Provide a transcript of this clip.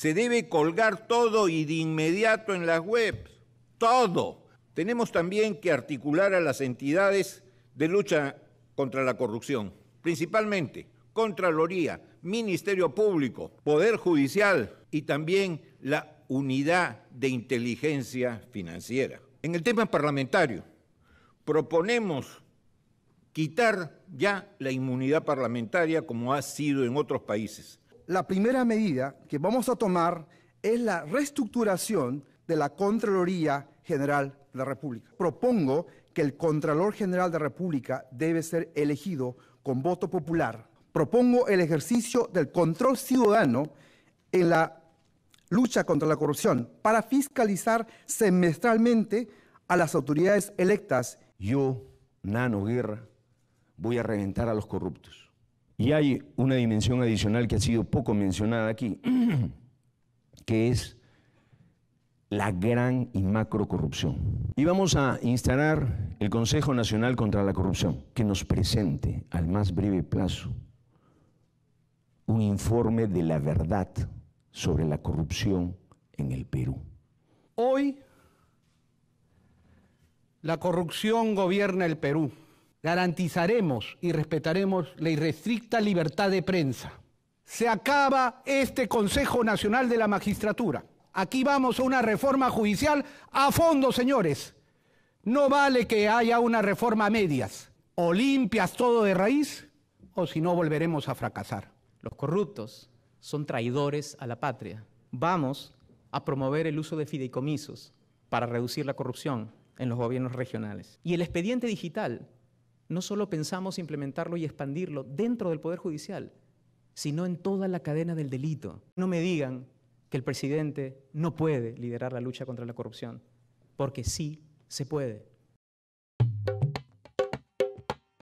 Se debe colgar todo y de inmediato en las webs. Todo. Tenemos también que articular a las entidades de lucha contra la corrupción, principalmente Contraloría, Ministerio Público, Poder Judicial y también la Unidad de Inteligencia Financiera. En el tema parlamentario, proponemos quitar ya la inmunidad parlamentaria como ha sido en otros países. La primera medida que vamos a tomar es la reestructuración de la Contraloría General de la República. Propongo que el Contralor General de la República debe ser elegido con voto popular. Propongo el ejercicio del control ciudadano en la lucha contra la corrupción para fiscalizar semestralmente a las autoridades electas. Yo, Nano Guerra, voy a reventar a los corruptos. Y hay una dimensión adicional que ha sido poco mencionada aquí, que es la gran y macro corrupción. Y vamos a instalar el Consejo Nacional contra la Corrupción, que nos presente al más breve plazo un informe de la verdad sobre la corrupción en el Perú. Hoy la corrupción gobierna el Perú garantizaremos y respetaremos la irrestricta libertad de prensa. Se acaba este Consejo Nacional de la Magistratura. Aquí vamos a una reforma judicial a fondo, señores. No vale que haya una reforma a medias. O limpias todo de raíz, o si no volveremos a fracasar. Los corruptos son traidores a la patria. Vamos a promover el uso de fideicomisos para reducir la corrupción en los gobiernos regionales. Y el expediente digital no solo pensamos implementarlo y expandirlo dentro del Poder Judicial, sino en toda la cadena del delito. No me digan que el presidente no puede liderar la lucha contra la corrupción, porque sí se puede.